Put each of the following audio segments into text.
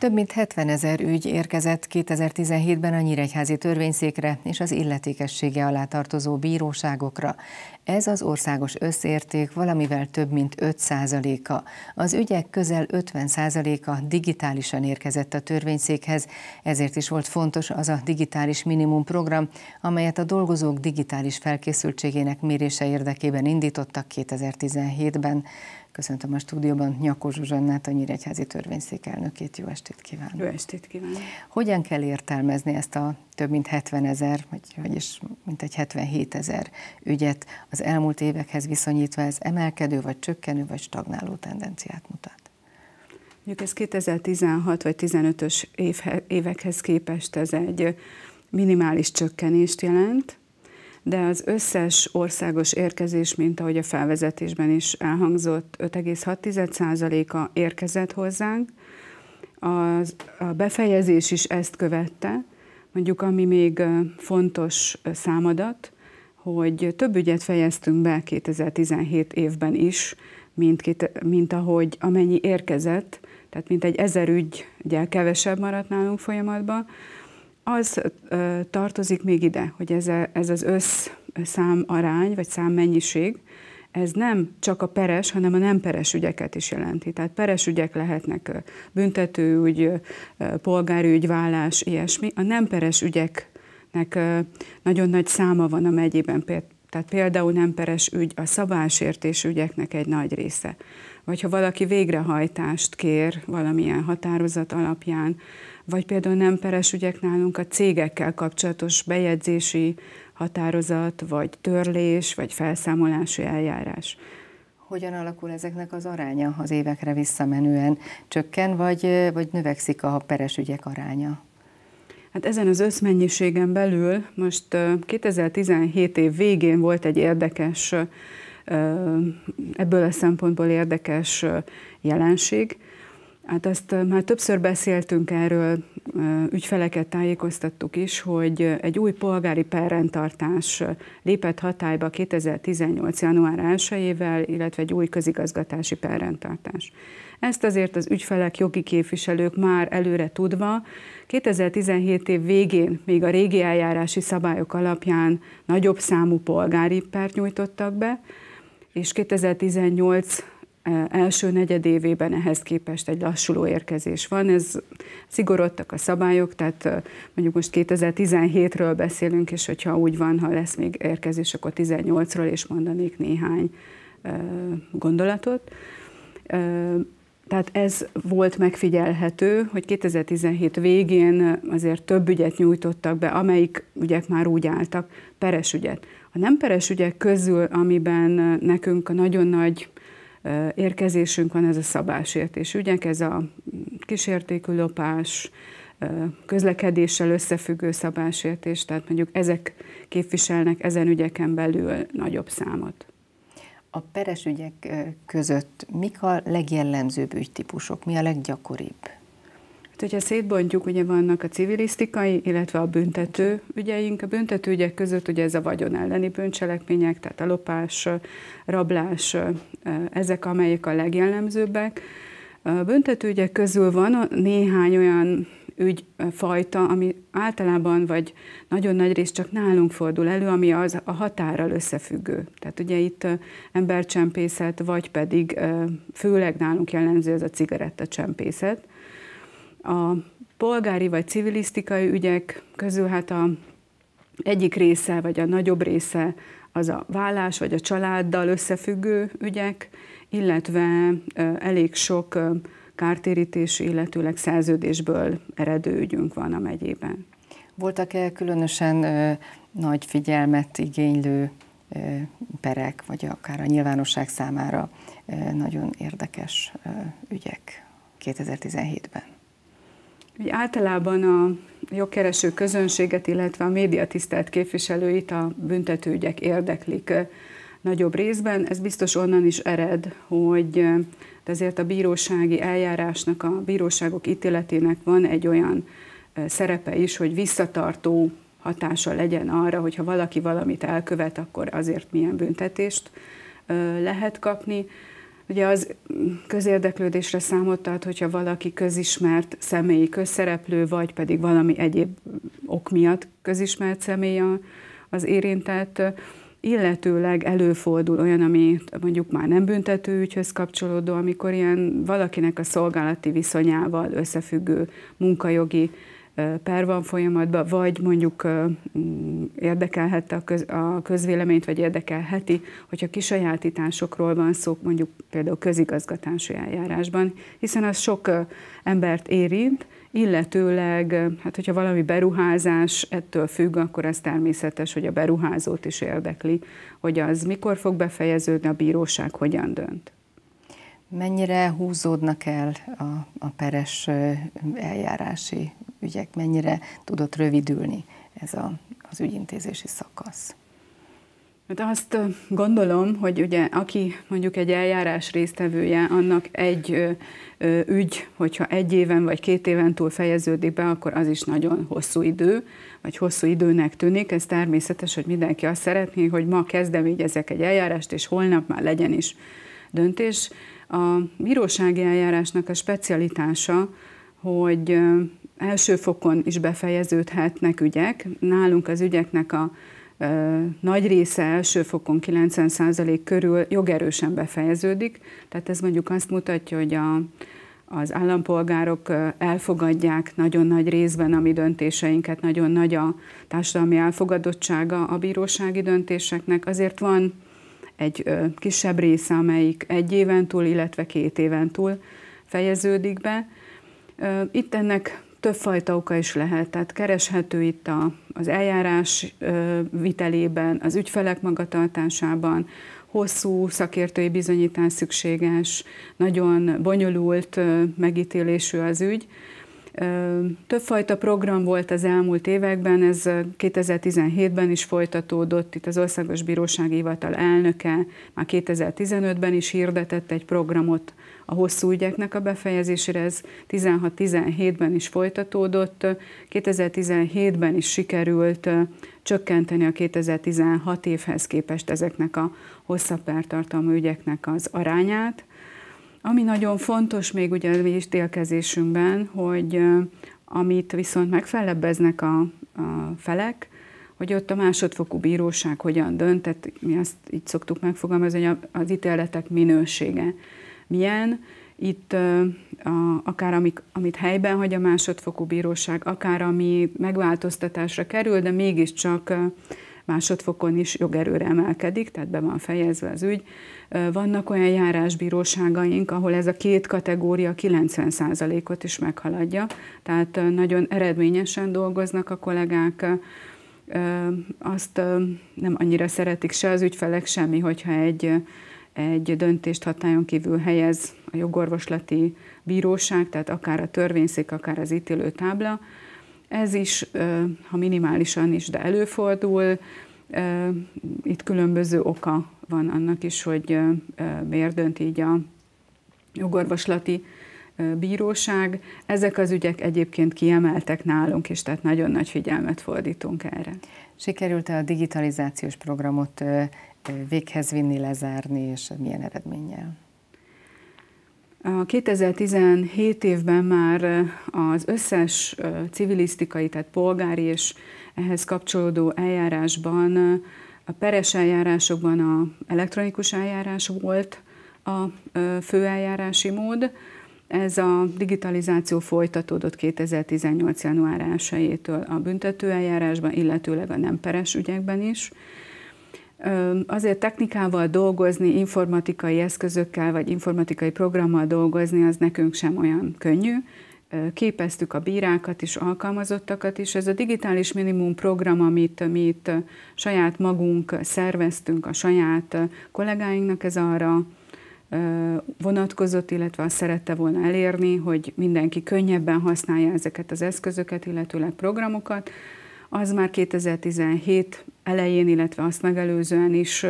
Több mint 70 ezer ügy érkezett 2017-ben a Nyíregyházi törvényszékre és az illetékessége alá tartozó bíróságokra. Ez az országos összérték valamivel több mint 5%-a. Az ügyek közel 50%-a digitálisan érkezett a törvényszékhez, ezért is volt fontos az a digitális minimum program, amelyet a dolgozók digitális felkészültségének mérése érdekében indítottak 2017-ben. Köszöntöm a stúdióban Nyakó Zsuzsannát, a Nyíregyházi Törvényszék elnökét. Jó estét kívánok! Jó estét kívánok! Hogyan kell értelmezni ezt a több mint 70 ezer, vagy, vagyis egy 77 ezer ügyet az elmúlt évekhez viszonyítva ez emelkedő, vagy csökkenő, vagy stagnáló tendenciát mutat? Mondjuk ez 2016 vagy 2015 ös évekhez képest ez egy minimális csökkenést jelent, de az összes országos érkezés, mint ahogy a felvezetésben is elhangzott, 5,6%-a érkezett hozzánk. Az, a befejezés is ezt követte, mondjuk ami még fontos számadat, hogy több ügyet fejeztünk be 2017 évben is, mint, mint ahogy amennyi érkezett, tehát mint egy ezer ügyel kevesebb maradt nálunk folyamatban, az ö, tartozik még ide, hogy ez, a, ez az össz szám arány, vagy számmennyiség, ez nem csak a peres, hanem a nem peres ügyeket is jelenti. Tehát peres ügyek lehetnek büntetőügy, polgárügy, vállás, ilyesmi. A nem peres ügyeknek nagyon nagy száma van a megyében, tehát például nem peres ügy, a szabásértés ügyeknek egy nagy része. Vagy ha valaki végrehajtást kér valamilyen határozat alapján, vagy például nem peres ügyek nálunk a cégekkel kapcsolatos bejegyzési határozat, vagy törlés, vagy felszámolási eljárás. Hogyan alakul ezeknek az aránya az évekre visszamenően? Csökken, vagy, vagy növekszik a peres ügyek aránya? Hát ezen az összmennyiségen belül most 2017 év végén volt egy érdekes, ebből a szempontból érdekes jelenség, Hát azt már többször beszéltünk erről, ügyfeleket tájékoztattuk is, hogy egy új polgári perrendtartás lépett hatályba 2018. január 1-ével, illetve egy új közigazgatási perrendtartás. Ezt azért az ügyfelek, jogi képviselők már előre tudva 2017 év végén még a régi eljárási szabályok alapján nagyobb számú polgári pert nyújtottak be, és 2018 első negyedévében ehhez képest egy lassuló érkezés van. Ez szigorodtak a szabályok, tehát mondjuk most 2017-ről beszélünk, és hogyha úgy van, ha lesz még érkezés, akkor 18-ról, és mondanék néhány gondolatot. Tehát ez volt megfigyelhető, hogy 2017 végén azért több ügyet nyújtottak be, amelyik ügyek már úgy álltak, peres ügyet. A nem peres ügyek közül, amiben nekünk a nagyon nagy érkezésünk van, ez a szabásértés ügyek, ez a kísértékű lopás, közlekedéssel összefüggő szabásértés, tehát mondjuk ezek képviselnek ezen ügyeken belül nagyobb számot. A peres ügyek között mik a legjellemzőbb ügytípusok, mi a leggyakoribb? Tehát, hogyha szétbontjuk, ugye vannak a civilisztikai, illetve a büntető ügyeink. A büntető ügyek között ugye ez a vagyon elleni bűncselekmények, tehát a lopás, rablás, e, ezek amelyek a legjellemzőbbek. A ügyek közül van néhány olyan ügyfajta, e, ami általában vagy nagyon nagy rész csak nálunk fordul elő, ami az a határral összefüggő. Tehát ugye itt e, embercsempészet, vagy pedig főleg nálunk jellemző ez a cigarettacsempészet. A polgári vagy civilisztikai ügyek közül hát a egyik része, vagy a nagyobb része az a vállás, vagy a családdal összefüggő ügyek, illetve elég sok kártérítés, illetőleg szerződésből eredő ügyünk van a megyében. Voltak-e különösen ö, nagy figyelmet igénylő ö, perek, vagy akár a nyilvánosság számára ö, nagyon érdekes ö, ügyek 2017-ben? hogy általában a jogkereső közönséget, illetve a médiatisztelt képviselőit a büntetőügyek érdeklik nagyobb részben. Ez biztos onnan is ered, hogy ezért a bírósági eljárásnak, a bíróságok ítéletének van egy olyan szerepe is, hogy visszatartó hatása legyen arra, hogyha valaki valamit elkövet, akkor azért milyen büntetést lehet kapni. Ugye az közérdeklődésre számot tart, hogyha valaki közismert személyi közszereplő, vagy pedig valami egyéb ok miatt közismert személy az érintett, illetőleg előfordul olyan, ami mondjuk már nem büntető ügyhöz kapcsolódó, amikor ilyen valakinek a szolgálati viszonyával összefüggő munkajogi per van folyamatban, vagy mondjuk mm, érdekelhette a, köz, a közvéleményt, vagy érdekelheti, hogyha kisajátításokról van szó, mondjuk például közigazgatási eljárásban, hiszen az sok embert érint, illetőleg, hát hogyha valami beruházás ettől függ, akkor ez természetes, hogy a beruházót is érdekli, hogy az mikor fog befejeződni, a bíróság hogyan dönt. Mennyire húzódnak el a, a peres eljárási ügyek, mennyire tudott rövidülni ez a, az ügyintézési szakasz. Hát azt gondolom, hogy ugye aki mondjuk egy eljárás résztvevője, annak egy ügy, hogyha egy éven vagy két éven túl fejeződik be, akkor az is nagyon hosszú idő, vagy hosszú időnek tűnik. Ez természetes, hogy mindenki azt szeretné, hogy ma kezdeményezek egy eljárást, és holnap már legyen is döntés. A bírósági eljárásnak a specialitása, hogy első fokon is befejeződhetnek ügyek. Nálunk az ügyeknek a nagy része első fokon 90% körül jogerősen befejeződik, tehát ez mondjuk azt mutatja, hogy a, az állampolgárok elfogadják nagyon nagy részben a mi döntéseinket, nagyon nagy a társadalmi elfogadottsága a bírósági döntéseknek. Azért van egy kisebb része, amelyik egy éven túl, illetve két éven túl fejeződik be. Itt ennek többfajta oka is lehet, tehát kereshető itt a, az eljárás vitelében, az ügyfelek magatartásában, hosszú szakértői bizonyítás szükséges, nagyon bonyolult megítélésű az ügy, Többfajta program volt az elmúlt években, ez 2017-ben is folytatódott, itt az Országos Bírósági Hivatal elnöke már 2015-ben is hirdetett egy programot a hosszú ügyeknek a befejezésére, ez 16-17-ben is folytatódott, 2017-ben is sikerült csökkenteni a 2016 évhez képest ezeknek a hosszabb pártartalmú ügyeknek az arányát, ami nagyon fontos még ugye a délkezésünkben, hogy amit viszont megfelebbeznek a, a felek, hogy ott a másodfokú bíróság hogyan dönt, tehát mi azt így szoktuk megfogalmazni, hogy az ítéletek minősége milyen. Itt a, akár amik, amit helyben hagy a másodfokú bíróság, akár ami megváltoztatásra kerül, de mégiscsak másodfokon is jogerőre emelkedik, tehát be van fejezve az ügy. Vannak olyan járásbíróságaink, ahol ez a két kategória 90%-ot is meghaladja, tehát nagyon eredményesen dolgoznak a kollégák, azt nem annyira szeretik se az ügyfelek, semmi, hogyha egy, egy döntést hatályon kívül helyez a jogorvoslati bíróság, tehát akár a törvényszék, akár az ítélő tábla, ez is, ha minimálisan is, de előfordul. Itt különböző oka van annak is, hogy miért dönt így a jogorvoslati bíróság. Ezek az ügyek egyébként kiemeltek nálunk, és tehát nagyon nagy figyelmet fordítunk erre. Sikerült a digitalizációs programot véghez vinni, lezárni, és milyen eredménnyel? A 2017 évben már az összes civilisztikai, tehát polgári és ehhez kapcsolódó eljárásban, a peres eljárásokban a elektronikus eljárás volt a fő eljárási mód. Ez a digitalizáció folytatódott 2018. január 1 a büntető eljárásban, illetőleg a nem peres ügyekben is. Azért technikával dolgozni, informatikai eszközökkel vagy informatikai programmal dolgozni, az nekünk sem olyan könnyű. Képeztük a bírákat is, alkalmazottakat is. Ez a digitális minimum program, amit amit saját magunk szerveztünk a saját kollégáinknak, ez arra vonatkozott, illetve azt szerette volna elérni, hogy mindenki könnyebben használja ezeket az eszközöket, illetőleg programokat az már 2017 elején, illetve azt megelőzően is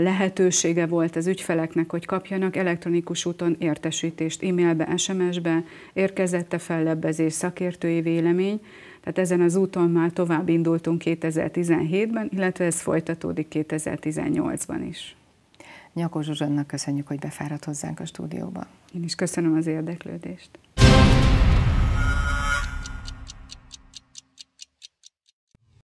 lehetősége volt az ügyfeleknek, hogy kapjanak elektronikus úton értesítést, e-mailbe, SMS-be, érkezette fellebbezés, szakértői vélemény, tehát ezen az úton már tovább indultunk 2017-ben, illetve ez folytatódik 2018-ban is. Nyakó Zsuzsannak köszönjük, hogy befáradt hozzánk a stúdióba. Én is köszönöm az érdeklődést.